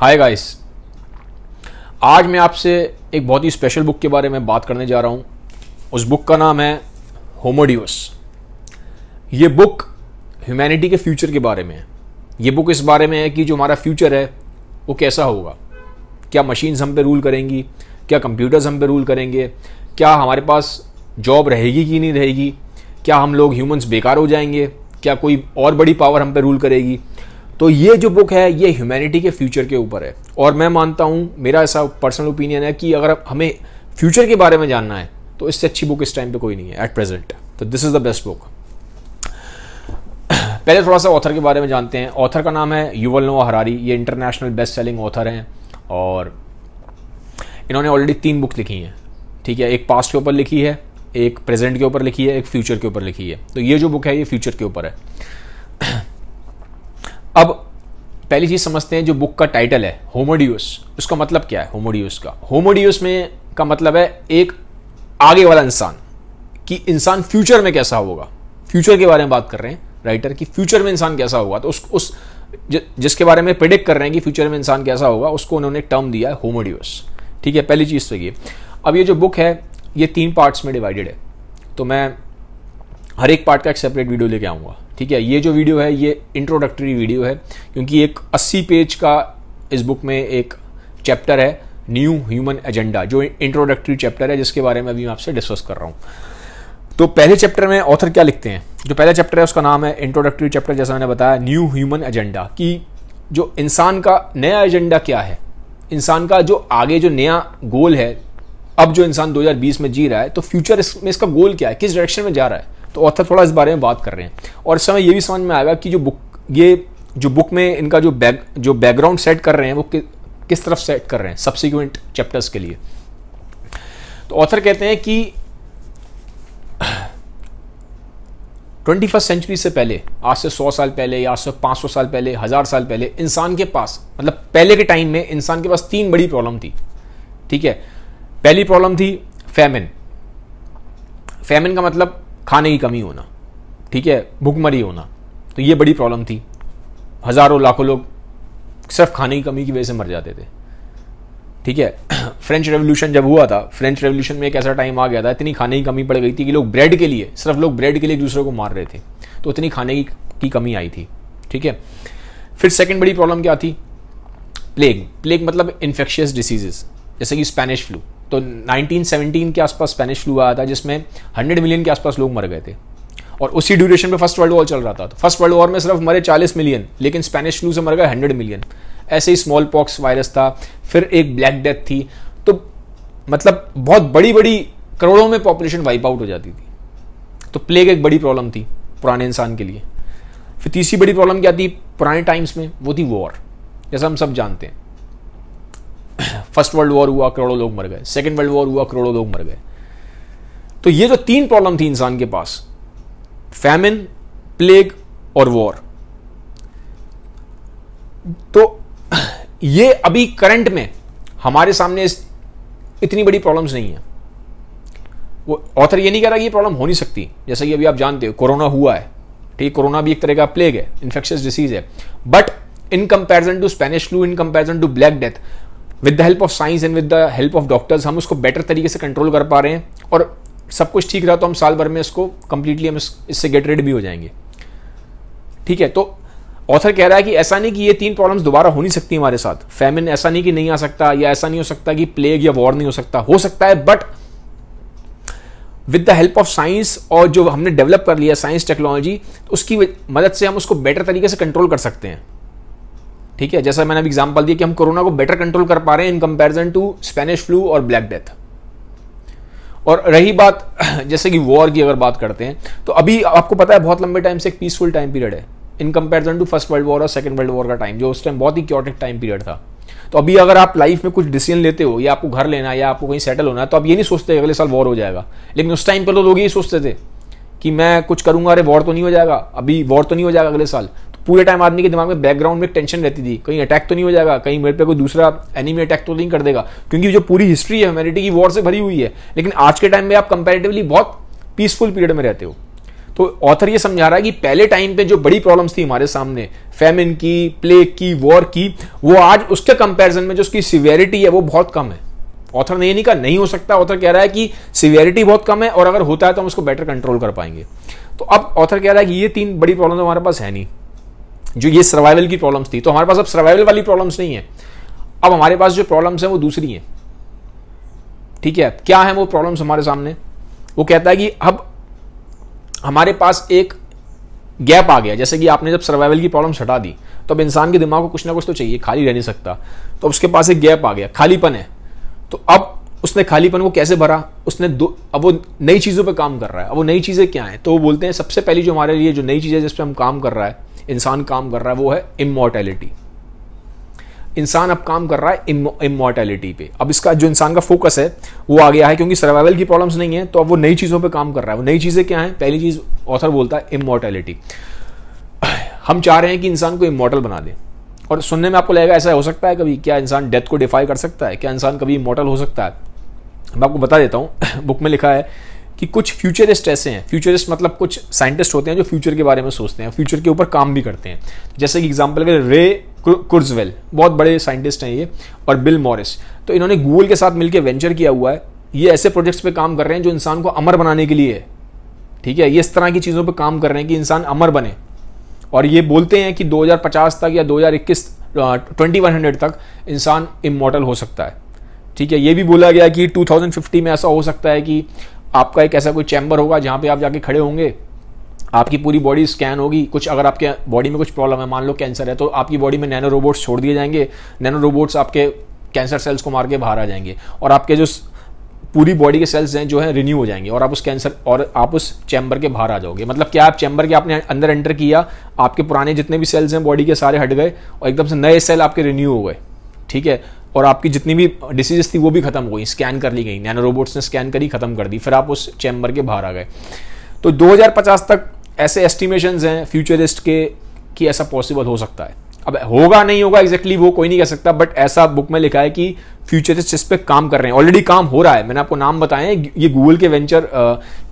hi guys आज मैं आपसे एक बहुत ही स्पेशल बुक के बारे में बात करने जा रहा हूँ उस बुक का नाम है होमोडियोस ये बुक ह्यूमैनिटी के फ्यूचर के बारे में है ये बुक इस बारे में है कि जो हमारा फ्यूचर है वो कैसा होगा क्या मशीन्स हम पे रूल करेंगी क्या कंप्यूटर्स हम पे रूल करेंगे क्या हमारे पास जॉब रहेगी कि नहीं रहेगी क्या हम लोग ह्यूमंस बेकार हो जाएंगे क्या कोई और बड़ी पावर हम पे रूल करेगी तो ये जो बुक है ये ह्यूमैनिटी के फ्यूचर के ऊपर है और मैं मानता हूँ मेरा ऐसा पर्सनल ओपिनियन है कि अगर हमें फ्यूचर के बारे में जानना है तो इससे अच्छी बुक इस टाइम पे कोई नहीं है एट प्रेजेंट तो this is the best book पहले थोड़ा सा ऑथर के बारे में जानते हैं ऑथर का नाम है युवल नोआ हरारी ये इंटरनेशनल बेस्ट सेलिंग ऑथर हैं और इन्होंने ऑलरेडी तीन बुक लिखी हैं ठीक है एक पास्ट के ऊपर लिखी है एक प्रेजेंट के ऊपर लिखी है एक फ्यूचर के ऊपर लिखी है तो ये जो बुक है ये फ्यूचर के ऊपर है अब पहली चीज समझते हैं जो बुक का टाइटल है होमोडियोस उसका मतलब क्या है होमोडियोस का होमोडियोस में का मतलब है एक आगे वाला इंसान कि इंसान फ्यूचर में कैसा होगा फ्यूचर के बारे में बात कर रहे हैं राइटर की फ्यूचर में इंसान कैसा होगा तो उस उस ज, जिसके बारे में प्रिडिक्ट कर रहे हैं कि फ्यूचर में इंसान कैसा होगा उसको उन्होंने टर्म दिया है होमोडियोस ठीक है पहली चीज़ तो ये अब ये जो बुक है ये तीन पार्ट्स में डिवाइडेड है तो मैं हर एक पार्ट का एक सेपरेट वीडियो लेके आऊँगा ठीक है ये जो वीडियो है ये इंट्रोडक्टरी वीडियो है क्योंकि एक 80 पेज का इस बुक में एक चैप्टर है न्यू ह्यूमन एजेंडा जो इंट्रोडक्टरी चैप्टर है जिसके बारे में अभी मैं आपसे डिस्कस कर रहा हूँ तो पहले चैप्टर में ऑथर क्या लिखते हैं जो पहला चैप्टर है उसका नाम है इंट्रोडक्टरी चैप्टर जैसा मैंने बताया न्यू ह्यूमन एजेंडा कि जो इंसान का नया एजेंडा क्या है इंसान का जो आगे जो नया गोल है अब जो इंसान 2020 में जी रहा है तो फ्यूचर इसमें में इसका गोल क्या है किस डायरेक्शन में जा रहा है तो ऑथर थोड़ा इस बारे में बात कर रहे हैं और इस समय ये भी समझ में आएगा कि जो बुक ये जो बुक में इनका जो बैक जो बैकग्राउंड सेट कर रहे हैं वो कि, किस तरफ सेट कर रहे हैं सब्सिक्वेंट चैप्टर्स के लिए तो ऑथर कहते हैं कि ट्वेंटी फर्स्ट सेंचुरी से पहले आज से सौ साल पहले या आज से पाँच सौ साल पहले हज़ार साल पहले इंसान के पास मतलब पहले के टाइम में इंसान के पास तीन बड़ी प्रॉब्लम थी ठीक है पहली प्रॉब्लम थी फैमिन फैमिन का मतलब खाने की कमी होना ठीक है भुखमरी होना तो ये बड़ी प्रॉब्लम थी हज़ारों लाखों लोग सिर्फ खाने की कमी की वजह से मर जाते थे ठीक है फ्रेंच रेवोल्यूशन जब हुआ था फ्रेंच रेवोल्यूशन में एक ऐसा टाइम आ गया था इतनी खाने की कमी पड़ गई थी कि लोग ब्रेड के लिए सिर्फ लोग ब्रेड के लिए एक दूसरे को मार रहे थे तो उतनी खाने की, की कमी आई थी ठीक है फिर सेकेंड बड़ी प्रॉब्लम क्या थी प्लेग प्लेग मतलब इन्फेक्शियस डिसीजेस जैसे कि स्पेनिश फ्लू तो 1917 के आसपास स्पेनिश फ्लू आया था जिसमें 100 मिलियन के आसपास लोग मर गए थे और उसी ड्यूरेशन पे फर्स्ट वर्ल्ड वॉर चल रहा था तो फर्स्ट वर्ल्ड वॉर में सिर्फ मरे 40 मिलियन लेकिन स्पेनिश फ्लू से मर गए 100 मिलियन ऐसे ही स्मॉल पॉक्स वायरस था फिर एक ब्लैक डेथ थी तो मतलब बहुत बड़ी बड़ी करोड़ों में पॉपुलेशन वाइप आउट हो जाती थी तो प्लेग एक बड़ी प्रॉब्लम थी पुराने इंसान के लिए फिर तीसरी बड़ी प्रॉब्लम क्या थी पुराने टाइम्स में वो थी वॉर जैसा हम सब जानते हैं फर्स्ट वर्ल्ड वॉर हुआ करोड़ों लोग मर गए सेकेंड वर्ल्ड वॉर हुआ करोड़ों लोग मर गए तो ये जो तीन प्रॉब्लम थी इंसान के पास फैमिन प्लेग और वॉर तो ये अभी करंट में हमारे सामने इतनी बड़ी प्रॉब्लम्स नहीं है वो ऑथर ये नहीं कह रहा कि ये प्रॉब्लम हो नहीं सकती जैसा कि अभी आप जानते हो कोरोना हुआ है ठीक कोरोना भी एक तरह का प्लेग है इन्फेक्शियस डिसीज है but in comparison to Spanish flu in comparison to black death with the help of science and with the help of doctors हम उसको बेटर तरीके से कंट्रोल कर पा रहे हैं और सब कुछ ठीक रहा तो हम साल भर में इसको कंप्लीटली हम इससे गेट रेड भी हो जाएंगे ठीक है तो ऑथर कह रहा है कि ऐसा नहीं कि ये तीन प्रॉब्लम्स दोबारा हो नहीं सकती हमारे साथ फैमिन ऐसा नहीं कि नहीं आ सकता या ऐसा नहीं हो सकता कि प्लेग या वॉर नहीं हो सकता हो सकता है but with the help of science और जो हमने डेवलप कर लिया साइंस टेक्नोलॉजी तो उसकी मदद से हम उसको बेटर तरीके से कंट्रोल कर सकते हैं ठीक है जैसा मैंने अभी एग्जाम्पल दिया कि हम कोरोना को बेटर कंट्रोल कर पा रहे हैं in comparison to Spanish flu और ब्लैक डेथ और रही बात जैसे कि वॉर की अगर बात करते हैं तो अभी आपको पता है बहुत लंबे टाइम से एक पीसफुल टाइम पीरियड है in comparison to first world war और सेकंड वर्ल्ड वॉर का टाइम जो उस टाइम बहुत ही क्योटिक टाइम पीरियड था तो अभी अगर आप लाइफ में कुछ डिसीजन लेते हो या आपको घर लेना है या आपको कहीं सेटल होना है तो आप ये नहीं सोचते अगले साल वॉर हो जाएगा लेकिन उस टाइम पर तो लोग यही सोचते थे कि मैं कुछ करूंगा अरे वॉर तो नहीं हो जाएगा अभी वॉर तो नहीं हो जाएगा अगले साल पूरे टाइम आदमी के दिमाग में बैकग्राउंड में टेंशन रहती थी कहीं अटैक तो नहीं हो जाएगा कहीं मेरे पे कोई दूसरा एनिमी अटैक तो नहीं कर देगा क्योंकि जो पूरी हिस्ट्री है ह्यूमैनिटी की वॉर से भरी हुई है लेकिन आज के टाइम में आप कंपेरेटिवली बहुत पीसफुल पीरियड में रहते हो तो ऑथर ये समझा रहा है कि पहले टाइम पे जो बड़ी प्रॉब्लम्स थी हमारे सामने फैमिन की प्लेग की वॉर की वो आज उसके कंपैरिजन में जो उसकी सिवियरिटी है वो बहुत कम है ऑथर ने ये नहीं कहा नहीं हो सकता ऑथर कह रहा है कि सिवियरिटी बहुत कम है और अगर होता है तो हम उसको बेटर कंट्रोल कर पाएंगे तो अब ऑथर कह रहा है कि ये तीन बड़ी प्रॉब्लम तो हमारे पास है नहीं जो ये सर्वाइवल की प्रॉब्लम्स थी तो हमारे पास अब सर्वाइवल वाली प्रॉब्लम्स नहीं है अब हमारे पास जो प्रॉब्लम्स हैं वो दूसरी हैं ठीक है क्या है वो प्रॉब्लम्स हमारे सामने वो कहता है कि अब हमारे पास एक गैप आ गया जैसे कि आपने जब सर्वाइवल की प्रॉब्लम्स हटा दी तो अब इंसान के दिमाग को कुछ ना कुछ तो चाहिए खाली रह नहीं सकता तो उसके पास एक गैप आ गया खालीपन है तो अब उसने खालीपन को कैसे भरा उसने दो अब वो नई चीज़ों पर काम कर रहा है अब वो नई चीज़ें क्या हैं तो वो बोलते हैं सबसे पहली जो हमारे लिए जो नई चीजें जिस पर हम काम कर रहा है इंसान काम कर रहा है वो है इमोर्टैलिटी इंसान अब काम कर रहा है इमोर्टेलिटी पे अब इसका जो इंसान का फोकस है वो आ गया है क्योंकि सर्वाइवल की प्रॉब्लम्स नहीं है तो अब वो नई चीज़ों पे काम कर रहा है वो नई चीज़ें क्या हैं पहली चीज़ ऑथर बोलता है इमोर्टैलिटी हम चाह रहे हैं कि इंसान को इमोर्टल बना दे और सुनने में आपको लगेगा ऐसा हो सकता है कभी क्या इंसान डेथ को डिफाई कर सकता है क्या इंसान कभी इमोटल हो सकता है मैं आपको बता देता हूं बुक में लिखा है कि कुछ फ्यूचरिस्ट ऐसे हैं फ्यूचरिस्ट मतलब कुछ साइंटिस्ट होते हैं जो फ्यूचर के बारे में सोचते हैं फ्यूचर के ऊपर काम भी करते हैं जैसे कि एग्जाम्पल अगर रे कुर्जवेल बहुत बड़े साइंटिस्ट हैं ये और बिल मॉरिस तो इन्होंने गूगल के साथ मिलकर वेंचर किया हुआ है ये ऐसे प्रोजेक्ट्स पे काम कर रहे हैं जो इंसान को अमर बनाने के लिए है ठीक है ये इस तरह की चीज़ों पे काम कर रहे हैं कि इंसान अमर बने और ये बोलते हैं कि 2050 तक या 2021 2100 तक इंसान इमोटल हो सकता है ठीक है ये भी बोला गया कि 2050 में ऐसा हो सकता है कि आपका एक ऐसा कोई चैम्बर होगा जहाँ पे आप जाके खड़े होंगे आपकी पूरी बॉडी स्कैन होगी कुछ अगर आपके बॉडी में कुछ प्रॉब्लम है मान लो कैंसर है तो आपकी बॉडी में नैनो रोबोट्स छोड़ दिए जाएंगे नैनो रोबोट्स आपके कैंसर सेल्स को मार के बाहर आ जाएंगे और आपके जो पूरी बॉडी के सेल्स हैं जो है रिन्यू हो जाएंगे और आप उस कैंसर और आप उस चैम्बर के बाहर आ जाओगे मतलब क्या आप चैम्बर के आपने अंदर एंटर किया आपके पुराने जितने भी सेल्स हैं बॉडी के सारे हट गए और एकदम से नए सेल आपके रिन्यू हो गए ठीक है और आपकी जितनी भी डिसीजेस थी वो भी खत्म हो गई स्कैन कर ली गई नैनो रोबोट्स ने स्कैन करी खत्म कर दी फिर आप उस चैम्बर के बाहर आ गए तो 2050 तक ऐसे एस्टिमेशन हैं फ्यूचरिस्ट के कि ऐसा पॉसिबल हो सकता है अब होगा नहीं होगा एग्जैक्टली exactly वो कोई नहीं कह सकता बट ऐसा बुक में लिखा है कि फ्यूचरिस्ट इस पर काम कर रहे हैं ऑलरेडी काम हो रहा है मैंने आपको नाम बताएं ये गूगल के वेंचर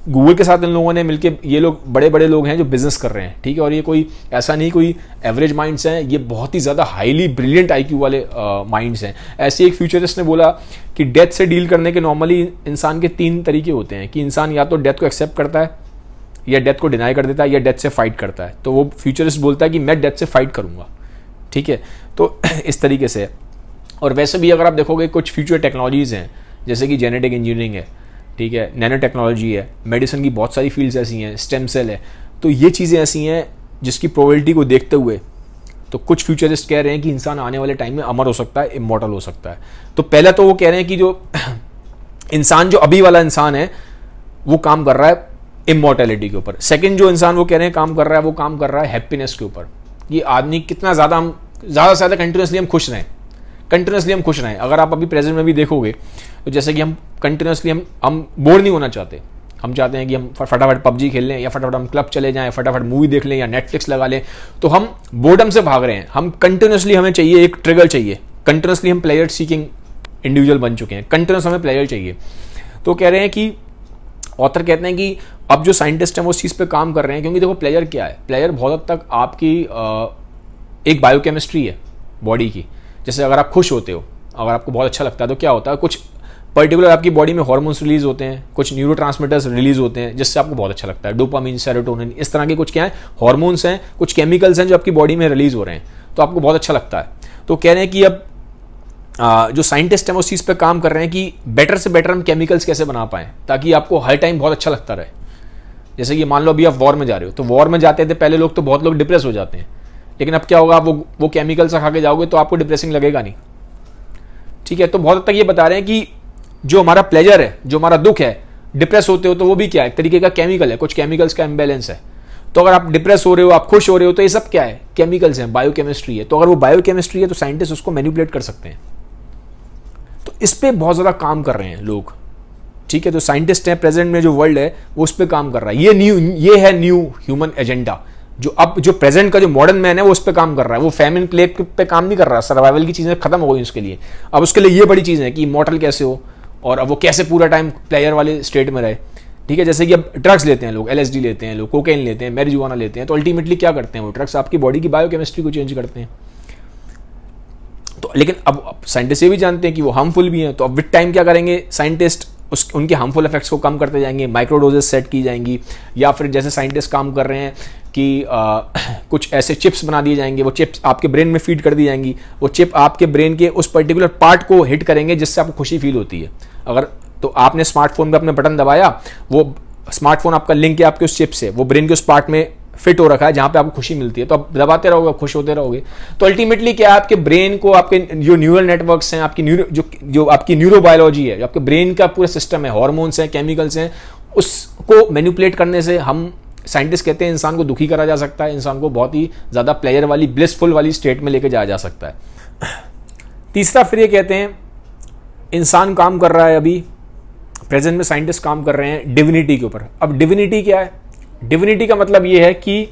गूगल के साथ इन लोगों ने मिलकर ये लोग बड़े बड़े लोग हैं जो बिजनेस कर रहे हैं ठीक है और ये कोई ऐसा नहीं कोई एवरेज माइंड्स हैं ये बहुत ही ज़्यादा हाईली ब्रिलियंट आई वाले माइंड्स हैं ऐसे एक फ्यूचरिस्ट ने बोला कि डेथ से डील करने के नॉर्मली इंसान के तीन तरीके होते हैं कि इंसान या तो डेथ को एक्सेप्ट करता है या डेथ को डिनाई कर देता है या डेथ से फाइट करता है तो वो फ्यूचरिस्ट बोलता है कि मैं डेथ से फाइट करूंगा ठीक है तो इस तरीके से और वैसे भी अगर आप देखोगे कुछ फ्यूचर टेक्नोलॉजीज़ हैं जैसे कि जेनेटिक इंजीनियरिंग है ठीक है नैनो टेक्नोलॉजी है मेडिसिन की बहुत सारी फील्ड्स ऐसी हैं स्टेम सेल है तो ये चीज़ें ऐसी हैं जिसकी प्रोबेबिलिटी को देखते हुए तो कुछ फ्यूचरिस्ट कह रहे हैं कि इंसान आने वाले टाइम में अमर हो सकता है इमोटल हो सकता है तो पहले तो वो कह रहे हैं कि जो इंसान जो अभी वाला इंसान है वो काम कर रहा है इमोर्टेलिटी के ऊपर सेकंड जो इंसान वो कह रहे हैं काम कर रहा है वो काम कर रहा है हैप्पीनेस के ऊपर ये आदमी कितना ज़्यादा हम ज़्यादा से ज़्यादा कंटिन्यूसली हम खुश रहें कंटिन्यूसली हम खुश रहें अगर आप अभी प्रेजेंट में भी देखोगे तो जैसे कि हम कंटिन्यूसली हम हम बोर नहीं होना चाहते हम चाहते हैं कि हम फटाफट पबजी खेल लें या फटाफट हम क्लब चले जाएं फटाफट मूवी देख लें या नेटफ्लिक्स लगा लें तो हम बोर्डम से भाग रहे हैं हम कंटिन्यूसली हमें चाहिए एक ट्रिगर चाहिए कंटिन्यूसली हम प्लेयर सीकिंग इंडिविजुअल बन चुके हैं कंटिन्यूस हमें प्लेयर चाहिए तो कह रहे हैं कि ऑथर कहते हैं कि अब जो साइंटिस्ट हैं वो उस चीज़ पर काम कर रहे हैं क्योंकि देखो प्लेयर क्या है प्लेयर बहुत हद तक आपकी एक बायोकेमिस्ट्री है बॉडी की जैसे अगर आप खुश होते हो अगर आपको बहुत अच्छा लगता है तो क्या होता है कुछ पर्टिकुलर आपकी बॉडी में हार्मोन्स रिलीज होते हैं कुछ न्यूरो रिलीज होते हैं जिससे आपको बहुत अच्छा लगता है डोपामिन सेरोटोनिन इस तरह के कुछ क्या है हार्मोन्स हैं कुछ केमिकल्स हैं जो आपकी बॉडी में रिलीज हो रहे हैं तो आपको बहुत अच्छा लगता है तो कह रहे हैं कि अब जो साइंटिस्ट हैं वो उस चीज़ पर काम कर रहे हैं कि बेटर से बेटर हम केमिकल्स कैसे बना पाएँ ताकि आपको हर टाइम बहुत अच्छा लगता रहे जैसे कि मान लो अभी आप वॉर में जा रहे हो तो वॉर में जाते थे पहले लोग तो बहुत लोग डिप्रेस हो जाते हैं लेकिन अब क्या होगा आप वो वो केमिकल्स खा के जाओगे तो आपको डिप्रेसिंग लगेगा नहीं ठीक है तो बहुत हद तक ये बता रहे हैं कि जो हमारा प्लेजर है जो हमारा दुख है डिप्रेस होते हो तो वो भी क्या है एक तरीके का केमिकल है कुछ केमिकल्स का इम्बेलेंस है तो अगर आप डिप्रेस हो रहे हो आप खुश हो रहे हो तो ये सब क्या है केमिकल्स हैं बायोकेमिस्ट्री है तो अगर वो बायोकेमिस्ट्री है तो साइंटिस्ट उसको मैनिपुलेट कर सकते हैं तो इस पर बहुत ज़्यादा काम कर रहे हैं लोग ठीक है तो साइंटिस्ट हैं प्रेजेंट में जो वर्ल्ड है वो उस पर काम कर रहा है ये न्यू ये है न्यू ह्यूमन एजेंडा जो अब जो प्रेजेंट का जो मॉडर्न मैन है वो उस पर काम कर रहा है वो फैमिन प्लेट पे काम नहीं कर रहा सर्वाइवल की चीज़ें खत्म हो गई उसके लिए अब उसके लिए ये बड़ी चीज़ है कि मॉडल कैसे हो और अब वो कैसे पूरा टाइम प्लेयर वाले स्टेट में रहे ठीक है जैसे कि अब ड्रग्स लेते हैं लोग एल लेते हैं लोग कोकेन लेते हैं मैरिजुआना लेते हैं तो अल्टीमेटली क्या करते हैं वो ड्रग्स आपकी बॉडी की बायोकेमिस्ट्री को चेंज करते हैं तो लेकिन अब साइंटिस्ट ये भी जानते हैं कि वो हार्मफुल भी हैं तो अब विद टाइम क्या करेंगे साइंटिस्ट उस उनके हार्मफुल इफेक्ट्स को कम करते जाएंगे माइक्रो डोजेस सेट की जाएंगी या फिर जैसे साइंटिस्ट काम कर रहे हैं कि आ, कुछ ऐसे चिप्स बना दिए जाएंगे वो चिप्स आपके ब्रेन में फीड कर दी जाएंगी वो चिप आपके ब्रेन के उस पर्टिकुलर पार्ट को हिट करेंगे जिससे आपको खुशी फील होती है अगर तो आपने स्मार्टफोन में अपना बटन दबाया वो स्मार्टफोन आपका लिंक है आपके उस चिप से वो ब्रेन के उस पार्ट में फिट हो रखा है जहां पे आपको खुशी मिलती है तो आप दबाते रहोगे खुश होते रहोगे तो अल्टीमेटली क्या है आपके ब्रेन को आपके जो न्यूरल नेटवर्क्स हैं आपकी न्यूरो जो जो आपकी न्यूरोबायोलॉजी है जो आपके ब्रेन का पूरा सिस्टम है हॉर्मोन्स हैं केमिकल्स हैं उसको मैनिपुलेट करने से हम साइंटिस्ट कहते हैं इंसान को दुखी करा जा सकता है इंसान को बहुत ही ज़्यादा प्लेयर वाली ब्लिसफुल वाली स्टेट में लेके जाया जा सकता है तीसरा फिर ये कहते हैं इंसान काम कर रहा है अभी प्रेजेंट में साइंटिस्ट काम कर रहे हैं डिविनिटी के ऊपर अब डिविनिटी क्या है डिविनिटी का मतलब ये है कि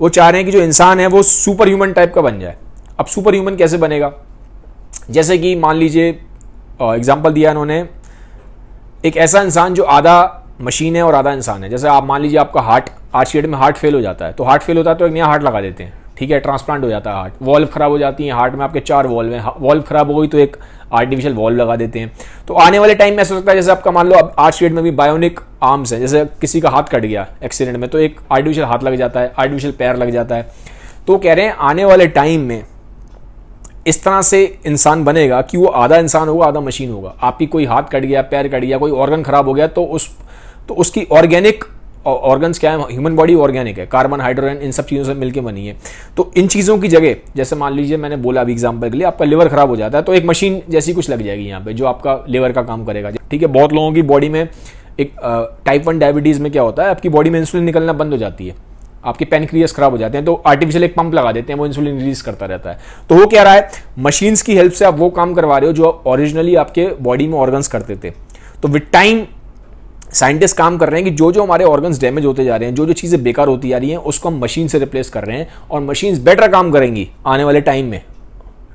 वो चाह रहे हैं कि जो इंसान है वो सुपर ह्यूमन टाइप का बन जाए अब सुपर ह्यूमन कैसे बनेगा जैसे कि मान लीजिए एग्जाम्पल दिया इन्होंने एक ऐसा इंसान जो आधा मशीन है और आधा इंसान है जैसे आप मान लीजिए आपका हार्ट आज की में हार्ट फेल हो जाता है तो हार्ट फेल होता है तो एक नया हार्ट लगा देते हैं ठीक है ट्रांसप्लांट हो जाता है हार्ट वॉल्व खराब हो जाती है हार्ट में आपके चार वॉल्व हैं वॉल्व खराब हो गई तो एक आर्टिफिशियल वॉल्व लगा देते हैं तो आने वाले टाइम में ऐसा सकता है जैसे आपका मान लो अब आज की में भी बायोनिक आर्म्स हैं जैसे किसी का हाथ कट गया एक्सीडेंट में तो एक आर्टिफिशियल हाथ लग जाता है आर्टिफिशियल पैर लग जाता है तो कह रहे हैं आने वाले टाइम में इस तरह से इंसान बनेगा कि वो आधा इंसान होगा आधा मशीन होगा आपकी कोई हाथ कट गया पैर कट गया कोई ऑर्गन खराब हो गया तो उस तो उसकी ऑर्गेनिक ऑर्गन्स क्या है ह्यूमन बॉडी ऑर्गेनिक है कार्बन हाइड्रोजन इन सब चीज़ों से मिलकर बनी है तो इन चीज़ों की जगह जैसे मान लीजिए मैंने बोला अभी एग्जाम्पल के लिए आपका लिवर खराब हो जाता है तो एक मशीन जैसी कुछ लग जाएगी यहाँ पे जो आपका लिवर का काम करेगा ठीक है बहुत लोगों की बॉडी में एक टाइप वन डायबिटीज़ में क्या होता है आपकी बॉडी में इंसुलिन निकलना बंद हो जाती है आपके पेनक्रियस खराब हो जाते हैं तो आर्टिफिशियल एक पंप लगा देते हैं वो इंसुलिन रिलीज करता रहता है तो वो क्या रहा है मशीन्स की हेल्प से आप वो काम करवा रहे हो जो ऑरिजिनली आपके बॉडी में ऑर्गन्स करते थे तो विद टाइम साइंटिस्ट काम कर रहे हैं कि जो जो हमारे ऑर्गन्स डैमेज होते जा रहे हैं जो जो चीज़ें बेकार होती जा रही हैं उसको हम मशीन से रिप्लेस कर रहे हैं और मशीन्स बेटर काम करेंगी आने वाले टाइम में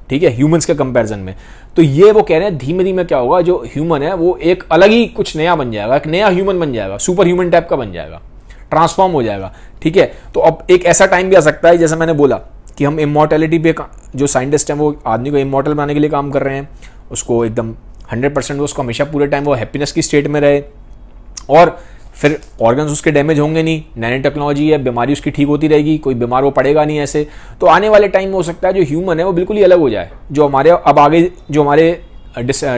ठीक है ह्यूमंस के कंपैरिजन में तो ये वो कह रहे हैं धीमे धीमे क्या होगा जो ह्यूमन है वो एक अलग ही कुछ नया बन जाएगा एक नया ह्यूमन बन जाएगा सुपर ह्यूमन टाइप का बन जाएगा ट्रांसफॉर्म हो जाएगा ठीक है तो अब एक ऐसा टाइम भी आ सकता है जैसे मैंने बोला कि हम इमोर्टेलिटी पे जो साइंटिस्ट हैं वो आदमी को इमोर्टल बनाने के लिए काम कर रहे हैं उसको एकदम हंड्रेड परसेंट उसको हमेशा पूरे टाइम वो हैप्पीनेस की स्टेट में रहे और फिर ऑर्गन्स उसके डैमेज होंगे नहीं नैनो टेक्नोलॉजी है बीमारी उसकी ठीक होती रहेगी कोई बीमार वो पड़ेगा नहीं ऐसे तो आने वाले टाइम में हो सकता है जो ह्यूमन है वो बिल्कुल ही अलग हो जाए जो हमारे अब आगे जो हमारे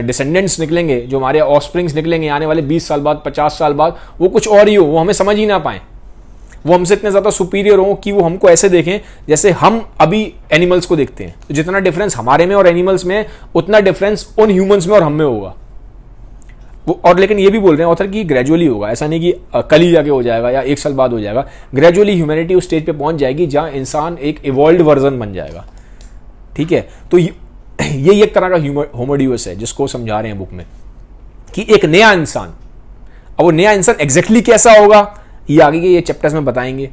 डिसेंडेंट्स निकलेंगे जो हमारे ऑफस्प्रिंग्स निकलेंगे आने वाले 20 साल बाद 50 साल बाद वो कुछ और ही हो वो हमें समझ ही ना पाए वो हमसे इतने ज़्यादा सुपीरियर हों कि वो हमको ऐसे देखें जैसे हम अभी एनिमल्स को देखते हैं तो जितना डिफरेंस हमारे में और एनिमल्स में उतना डिफरेंस उन ह्यूमंस में और हम में होगा वो और लेकिन ये भी बोल रहे हैं ऑथर कि ग्रेजुअली होगा ऐसा नहीं कि कल ही जाके हो जाएगा या एक साल बाद हो जाएगा ग्रेजुअली ह्यूमैनिटी उस स्टेज पे पहुंच जाएगी जहां इंसान एक इवॉल्व वर्जन बन जाएगा ठीक है तो ये एक तरह का होमोडियोस है जिसको समझा रहे हैं बुक में कि एक नया इंसान अब वो नया इंसान एग्जैक्टली कैसा होगा ये आगे के ये चैप्टर्स में बताएंगे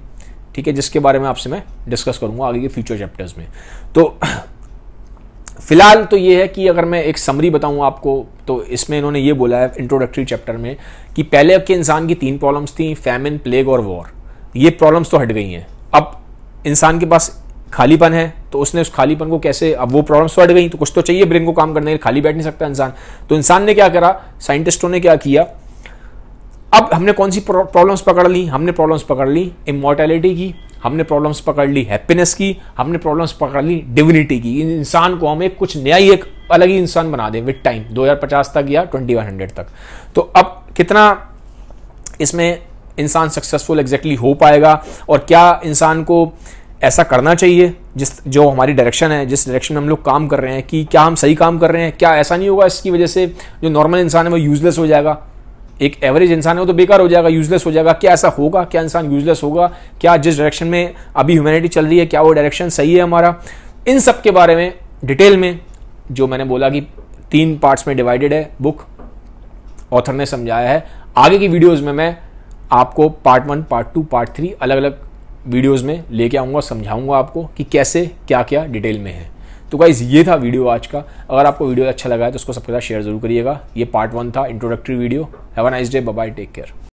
ठीक है जिसके बारे में आपसे मैं डिस्कस करूंगा आगे के फ्यूचर चैप्टर्स में तो फिलहाल तो ये है कि अगर मैं एक समरी बताऊं आपको तो इसमें इन्होंने ये बोला है इंट्रोडक्टरी चैप्टर में कि पहले के इंसान की तीन प्रॉब्लम्स थी फैमिन प्लेग और वॉर ये प्रॉब्लम्स तो हट गई हैं अब इंसान के पास खालीपन है तो उसने उस खालीपन को कैसे अब वो प्रॉब्लम्स तो हट गई तो कुछ तो चाहिए ब्रेन को काम करने के खाली बैठ नहीं सकता इंसान तो इंसान ने क्या करा साइंटिस्टों ने क्या किया अब हमने कौन सी प्रॉब्लम्स पकड़ ली हमने प्रॉब्लम्स पकड़ ली इमोर्टैलिटी की हमने प्रॉब्लम्स पकड़ ली हैप्पीनेस की हमने प्रॉब्लम्स पकड़ ली डिविनिटी की इंसान को हमें कुछ नया ही एक अलग ही इंसान बना दें विद टाइम 2050 तक या 2100 तक तो अब कितना इसमें इंसान सक्सेसफुल एग्जैक्टली हो पाएगा और क्या इंसान को ऐसा करना चाहिए जिस जो हमारी डायरेक्शन है जिस डायरेक्शन में हम लोग काम कर रहे हैं कि क्या हम सही काम कर रहे हैं क्या ऐसा नहीं होगा इसकी वजह से जो नॉर्मल इंसान है वो यूज़लेस हो जाएगा एक एवरेज इंसान है वो तो बेकार हो जाएगा यूज़लेस हो जाएगा क्या ऐसा होगा क्या इंसान यूज़लेस होगा क्या जिस डायरेक्शन में अभी ह्यूमैनिटी चल रही है क्या वो डायरेक्शन सही है हमारा इन सब के बारे में डिटेल में जो मैंने बोला कि तीन पार्ट्स में डिवाइडेड है बुक ऑथर ने समझाया है आगे की वीडियोस में मैं आपको part one part two part three अलग अलग वीडियोस में लेके आऊँगा समझाऊंगा आपको कि कैसे क्या क्या डिटेल में है तो गाइज़ ये था वीडियो आज का अगर आपको वीडियो अच्छा लगा है तो उसको सबके साथ शेयर जरूर करिएगा ये पार्ट वन था introductory video have a nice day bye take care